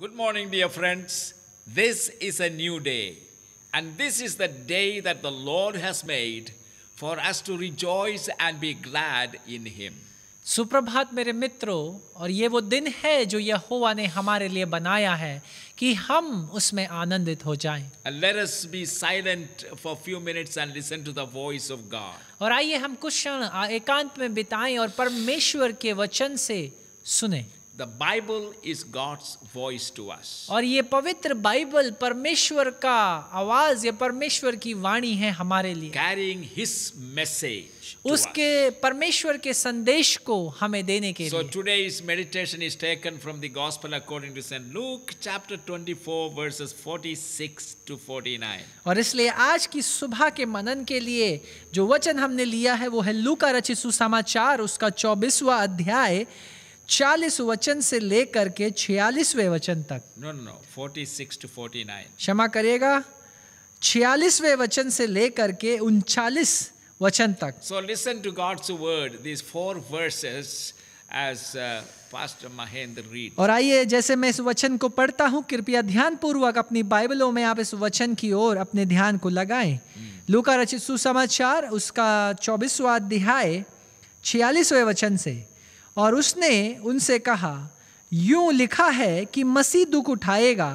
Good morning, dear friends. This is a new day, and this is the day that the Lord has made for us to rejoice and be glad in Him. सुप्रभात मेरे मित्रों और ये वो दिन है जो यहोवा ने हमारे लिए बनाया है कि हम उसमें आनंदित हो जाएं। let us be silent for few minutes and listen to the voice of God. और आइए हम कुछ क्षण एकांत में बिताएं और परमेश्वर के वचन से सुनें। The Bible is God's voice to us. और ये पवित्र बाइबल परमेश्वर का आवाज या परमेश्वर की वाणी है हमारे लिए Carrying his message उसके परमेश्वर के संदेश को हमें देने के so लिए today's meditation is taken from the gospel according to St Luke chapter 24 verses 46 to 49 और इसलिए आज की सुबह के मनन के लिए जो वचन हमने लिया है वो है लूका रचित सुसमाचार उसका 24वां अध्याय चालीस वचन से लेकर के छियालीसवें वचन तक no no no forty six to forty nine क्षमा करिएगा छियालीसवें वचन से लेकर के उनचालीस वचन तक so listen to God's word this four verses as pastor Mahendra read और आइए जैसे मैं इस वचन को पढ़ता हूँ कृपया ध्यान पूर्वक अपनी बाइबलों में आप इस वचन की ओर अपने ध्यान को लगाएं hmm. लूका रचित सुसमाचार उसका चौबीसवा अध्याय छियालीसवें वचन से और उसने उनसे कहा यूं लिखा है कि मसीह दुख उठाएगा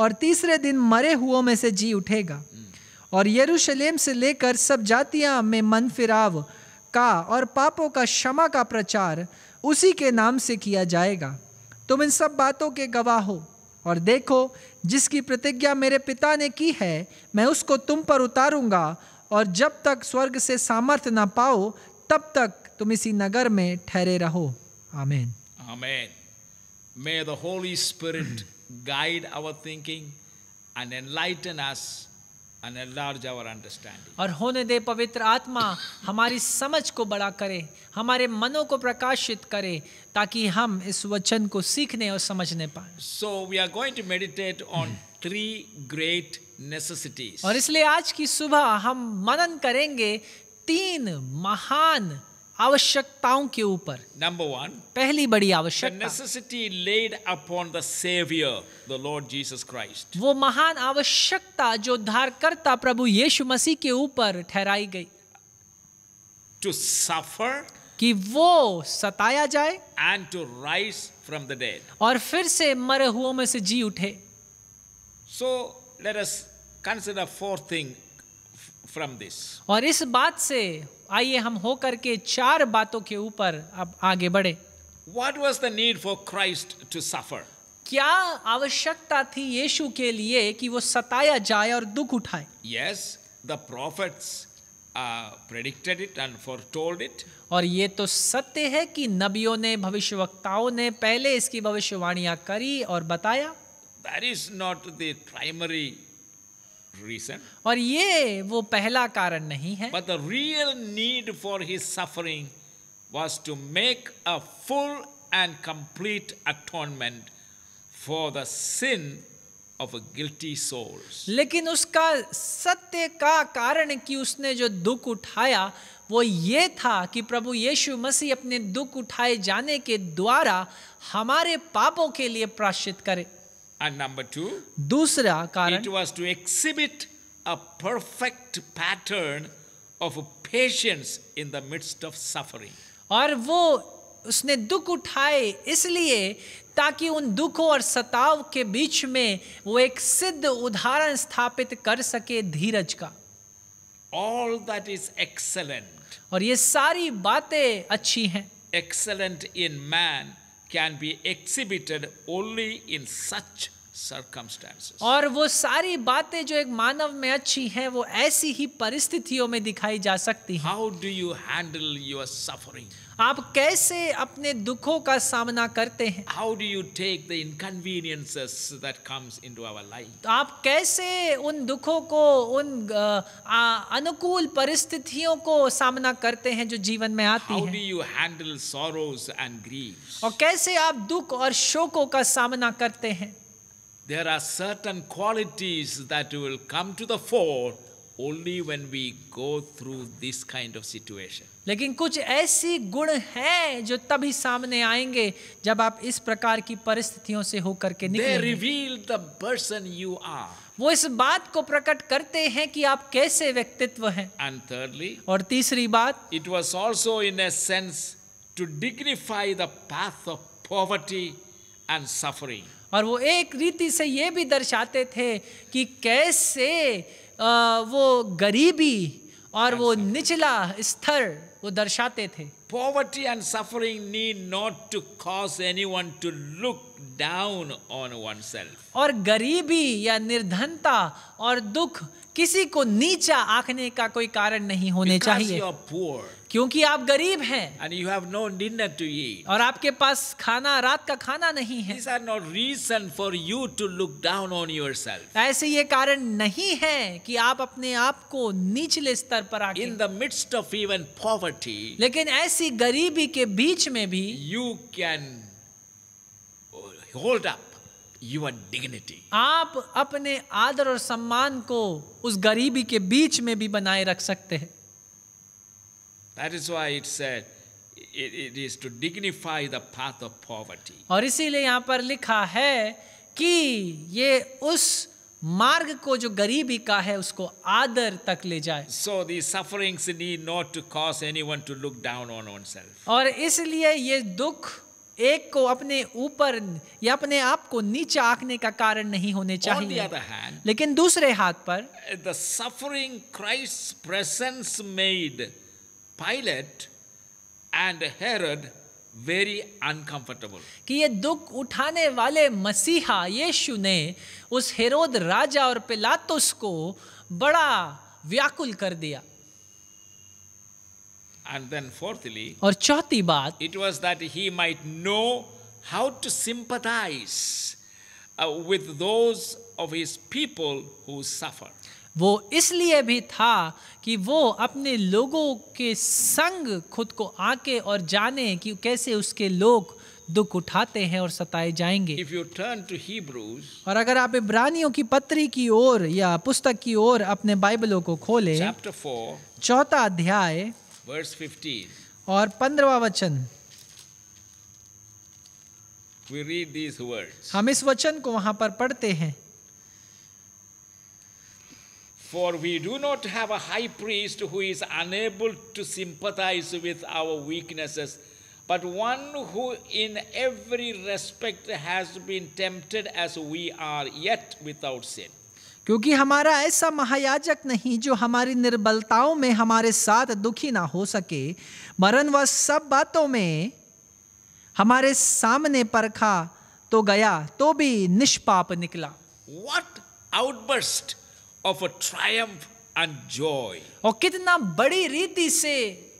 और तीसरे दिन मरे हुओं में से जी उठेगा और यरूशलेम से लेकर सब जातियां में मन फिराव का और पापों का क्षमा का प्रचार उसी के नाम से किया जाएगा तुम इन सब बातों के गवाह हो और देखो जिसकी प्रतिज्ञा मेरे पिता ने की है मैं उसको तुम पर उतारूंगा और जब तक स्वर्ग से सामर्थ्य ना पाओ तब तक तुम इसी नगर में ठहरे रहो आमेन आमेन may the holy spirit guide our thinking and enlighten us and enlarge our understanding और होने दे पवित्र आत्मा हमारी समझ को बड़ा करे हमारे मनों को प्रकाशित करे ताकि हम इस वचन को सीखने और समझने पाए so we are going to meditate on three great necessities और इसलिए आज की सुबह हम मनन करेंगे तीन महान आवश्यकताओं के ऊपर नंबर वन पहली बड़ी आवश्यकता necessity laid upon the saviour the Lord Jesus Christ वो महान आवश्यकता जो उद्धारकर्ता प्रभु यीशु मसीह के ऊपर ठहराई गई टू सफर कि वो सताया जाए and to rise from the dead और फिर से मरे हुओं में से जी उठे so let us consider four thing from this और इस बात से आइए हम हो करके चार बातों के ऊपर अब आगे बढ़े what was the need for Christ to suffer क्या आवश्यकता थी यीशु के लिए कि वो सताया जाए और दुख उठाए yes the prophets predicted it and foretold it और ये तो सत्य है कि नबियों ने भविष्यवक्ताओं ने पहले इसकी भविष्यवाणियां करी और बताया that is not the primary reason. और ये वो पहला कारण नहीं है But the real need for his suffering was to make a full and complete atonement for the sin of a guilty souls. लेकिन उसका सत्य का कारण कि उसने जो दुख उठाया वो ये था कि प्रभु यीशु मसीह अपने दुख उठाए जाने के द्वारा हमारे पापों के लिए प्राश्चित करे And number two, दूसरा कारण it was to exhibit a perfect pattern of patience in the midst of suffering. और वो उसने दुख उठाए इसलिए ताकि उन दुखों और सताव के बीच में वो एक सिद्ध उदाहरण स्थापित कर सके धीरज का ऑल दैट इज एक्सलेंट और ये सारी बातें अच्छी हैं excellent in man can be exhibited only in such और वो सारी बातें जो एक मानव में अच्छी हैं वो ऐसी ही परिस्थितियों में दिखाई जा सकती हैं how do you handle your suffering आप कैसे अपने दुखों का सामना करते हैं how do you take the inconveniences that comes into our life तो आप कैसे उन दुखों को उन अनुकूल परिस्थितियों को सामना करते हैं जो जीवन में आती हैं how do you handle sorrows and grieves और कैसे आप दुख और शोकों का सामना करते हैं there are certain qualities that will come to the fore only when we go through this kind of situation. लेकिन कुछ ऐसी गुण हैं जो तभी सामने आएंगे जब आप इस प्रकार की परिस्थितियों से होकर के निकलेंगे। वो इस बात को प्रकट करते हैं कि आप कैसे व्यक्तित्व हैं। And thirdly, और तीसरी बात It was also in a sense to dignify the path of poverty and suffering. और वो एक रीति से ये भी दर्शाते थे कि कैसे वो गरीबी और वो निचला स्तर वो दर्शाते थे poverty and suffering need not to cause any one to look down on oneself और गरीबी या निर्धनता और दुख किसी को नीचा आंखने का कोई कारण नहीं होने चाहिए क्योंकि आप गरीब हैं and you have no dinner to eat. और आपके पास खाना रात का खाना नहीं है These no reason for you to look down on your yourself. ऐसे ये कारण नहीं है कि आप अपने आप को निचले स्तर पर in the midst of even poverty लेकिन ऐसी गरीबी के बीच में भी you can hold up Your dignity. आप अपने आदर और सम्मान को उस गरीबी के बीच में भी बनाए रख सकते हैं That is why it said it, it is to dignify the path of poverty. और इसीलिए यहाँ पर लिखा है कि ये उस मार्ग को जो गरीबी का है उसको आदर तक ले जाए so the sufferings need not to cause anyone to look down on self और इसलिए ये दुख एक को अपने ऊपर या अपने आप को नीचे आंकने का कारण नहीं होने चाहिए hand, लेकिन दूसरे हाथ पर the suffering Christ presence made Pilate and Herod very uncomfortable. कि ये दुख उठाने वाले मसीहा यीशु ने उस हेरोद राजा और पिलातुस को बड़ा व्याकुल कर दिया And then fourthly, और चौथी बात it was that he might know how to sympathize uh, with those of his people who suffer. वो इसलिए भी था कि वो अपने लोगों के संग खुद को आके और जाने कि कैसे उसके लोग दुख उठाते हैं और सताए जाएंगे If you turn to Hebrews, और अगर आप इब्रानियों की पत्री की ओर या पुस्तक की ओर अपने बाइबलों को खोले चौथा अध्याय verse 15, और पंद्रवा वचन We read these words. हम इस वचन को वहां पर पढ़ते हैं For we do not have a high priest who is unable to sympathize with our weaknesses, but one who in every respect has been tempted as we are, yet without sin. क्योंकि हमारा ऐसा महायाजक नहीं जो हमारी निर्बलताओं में हमारे साथ दुखी ना हो सके मरण व सब बातों में हमारे सामने परखा तो गया तो भी निष्पाप निकला what outburst of a triumph and joy. और कितना बड़ी रीति से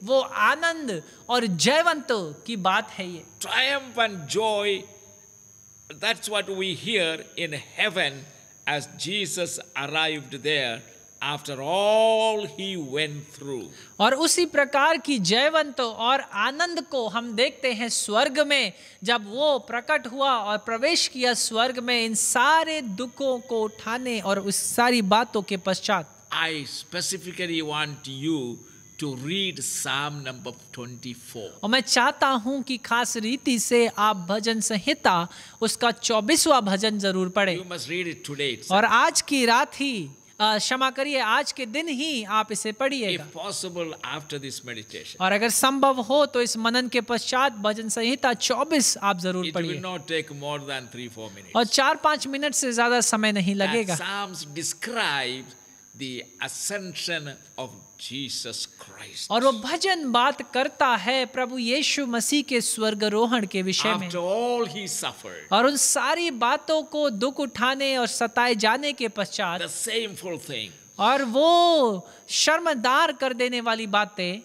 वो आनंद और जयवंत की बात है ये Triumph and joy that's what we hear in heaven as Jesus arrived there after all he went through और उसी प्रकार की जयवंत और आनंद को हम देखते हैं स्वर्ग में जब वो प्रकट हुआ और प्रवेश किया स्वर्ग में इन सारे दुखों को उठाने और उस सारी बातों के पश्चात I specifically want you to read psalm number twenty four और मैं चाहता हूं कि खास रीति से आप भजन संहिता उसका चौबीसवा भजन जरूर पढ़े You must read it today. और आज की रात ही क्षमा करिए आज के दिन ही आप इसे पढ़िए पॉसिबल आफ्टर दिस मेडिटेशन और अगर संभव हो तो इस मनन के पश्चात भजन संहिता 24 आप जरूर पढ़िए मोर देन और चार पांच मिनट से ज्यादा समय नहीं लगेगा describes the ascension of Jesus Christ. और वो भजन बात करता है प्रभु यीशु मसीह के स्वर्गरोहण के विषय में After all he suffered, और उन सारी बातों को दुख उठाने और सताए जाने के पश्चात the shameful thing, और वो शर्मदार कर देने वाली बातें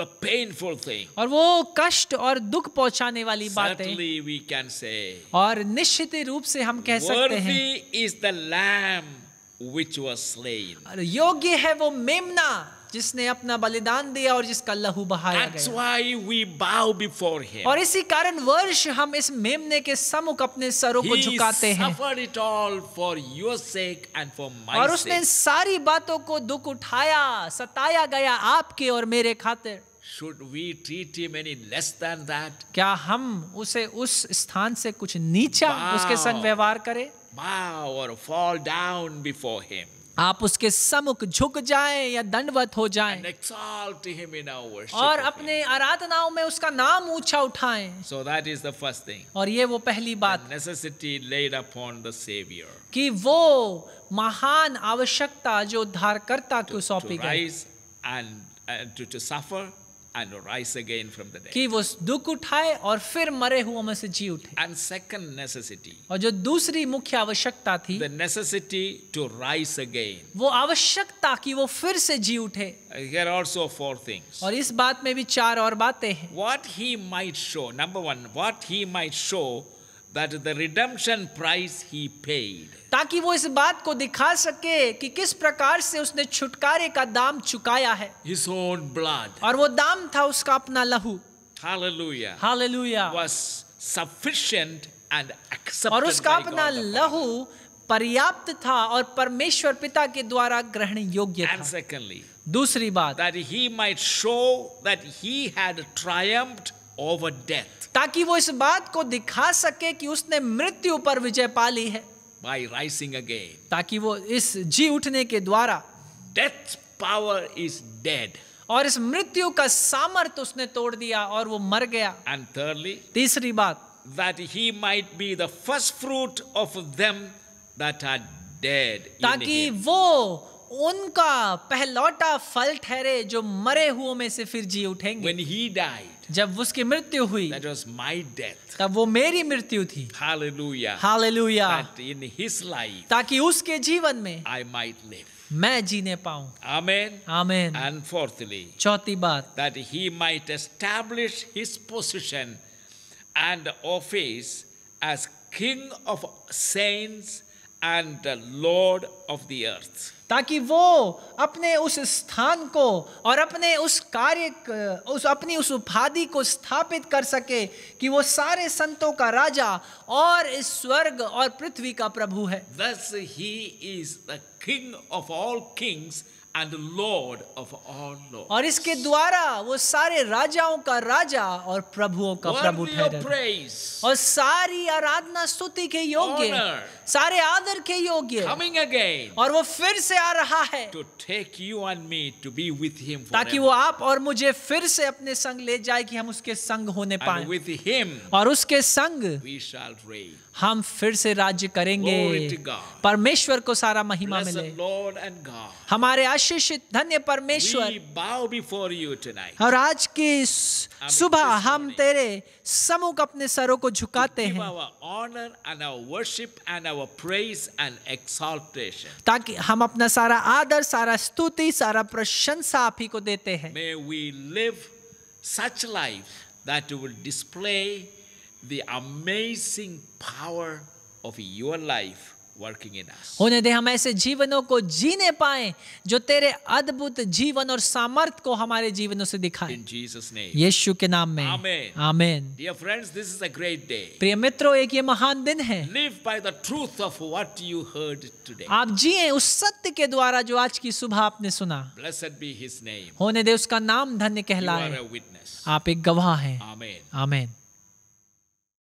the painful thing, और वो कष्ट और दुख पहुंचाने वाली बातें Certainly we can say, और निश्चित रूप से हम कह सकते हैं Worthy is the lamb which was slain. और योग्य है वो मेमना जिसने अपना बलिदान दिया और जिसका लहू बहाया That's गया। why we bow before him. और इसी कारण वर्ष हम इस मेमने के समुख अपने सरों को झुकाते हैं it all for your sake and for my और उसने sake. सारी बातों को दुख उठाया सताया गया आपके और मेरे खातिर Should we treat him any less than that? क्या हम उसे उस स्थान से कुछ नीचा wow. उसके संग व्यवहार करें bow or fall down before him. आप उसके सम्मुख झुक जाएं या दंडवत हो जाएं और अपने आराधनाओं में उसका नाम ऊंचा उठाएं so that is the first thing और ये वो पहली बात necessity laid upon the saviour कि वो महान आवश्यकता जो उद्धारकर्ता को सौंपी गई and to suffer and rise again from the dead. कि वो दुख उठाए और फिर मरे हुओं में से जी उठे. And second necessity. और जो दूसरी मुख्य आवश्यकता थी. The necessity to rise again. वो आवश्यकता कि वो फिर से जी उठे. Here also four things. और इस बात में भी चार और बातें हैं. What he might show, number one, what he might show that the redemption price he paid ताकि वो इस बात को दिखा सके कि किस प्रकार से उसने छुटकारे का दाम चुकाया है his own blood और वो दाम था उसका अपना लहू hallelujah hallelujah was sufficient and acceptable और उसका अपना लहू पर्याप्त था और परमेश्वर पिता के द्वारा ग्रहण योग्य था and secondly दूसरी बात that he might show that he had triumphed over death ताकि वो इस बात को दिखा सके कि उसने मृत्यु पर विजय पा ली है by rising again ताकि वो इस जी उठने के द्वारा death's power is dead और इस मृत्यु का सामर्थ उसने तोड़ दिया और वो मर गया एंड thirdly तीसरी बात that he might be the first fruit of them that are dead ताकि वो उनका पहलौटा फल ठहरे जो मरे हुओं में से फिर जी उठेंगे When he died, जब उसकी मृत्यु हुई that was my death. तब वो मेरी मृत्यु थी Hallelujah. Hallelujah. That in his life, ताकि उसके जीवन में I might live. मैं जीने पाऊं आमेन आमेन एंड फोर्थली चौथी बात that he might establish his position and office as king of saints and the Lord of the earth. ताकि वो अपने उस स्थान को और अपने उस कार्य उस अपनी उस उपाधि को स्थापित कर सके कि वो सारे संतों का राजा और इस स्वर्ग और पृथ्वी का प्रभु है Thus he is the king of all kings and Lord of all lords. और इसके द्वारा वो सारे राजाओं का राजा और प्रभुओं का प्रभु और सारी आराधना स्तुति के योग्य सारे आदर के योग्य coming again और वो फिर से आ रहा है to take you and me to be with him ताकि वो आप और मुझे फिर से अपने संग ले जाए कि हम उसके संग होने पाए with हिम और उसके संग we shall reign हम फिर से राज्य करेंगे परमेश्वर को सारा महिमा मिले हमारे आशीषित धन्य परमेश्वर और आज की सुबह हम तेरे समूह अपने सरों को झुकाते हैं ताकि हम अपना सारा आदर सारा स्तुति सारा प्रशंसा आप ही को देते हैं May we live such life that will display the amazing power of your life working in us. होने दे हम ऐसे जीवनों को जीने पाए जो तेरे अद्भुत जीवन और सामर्थ्य को हमारे जीवनों से दिखाए In Jesus name. यीशु के नाम में आमेन आमेन Dear friends, this is a great day. प्रिय मित्रों एक ये महान दिन है Live by the truth of what you heard today. आप जिए उस सत्य के द्वारा जो आज की सुबह आपने सुना Blessed be his name. होने दे उसका नाम धन्य कहलाए आप एक गवाह हैं आमेन आमेन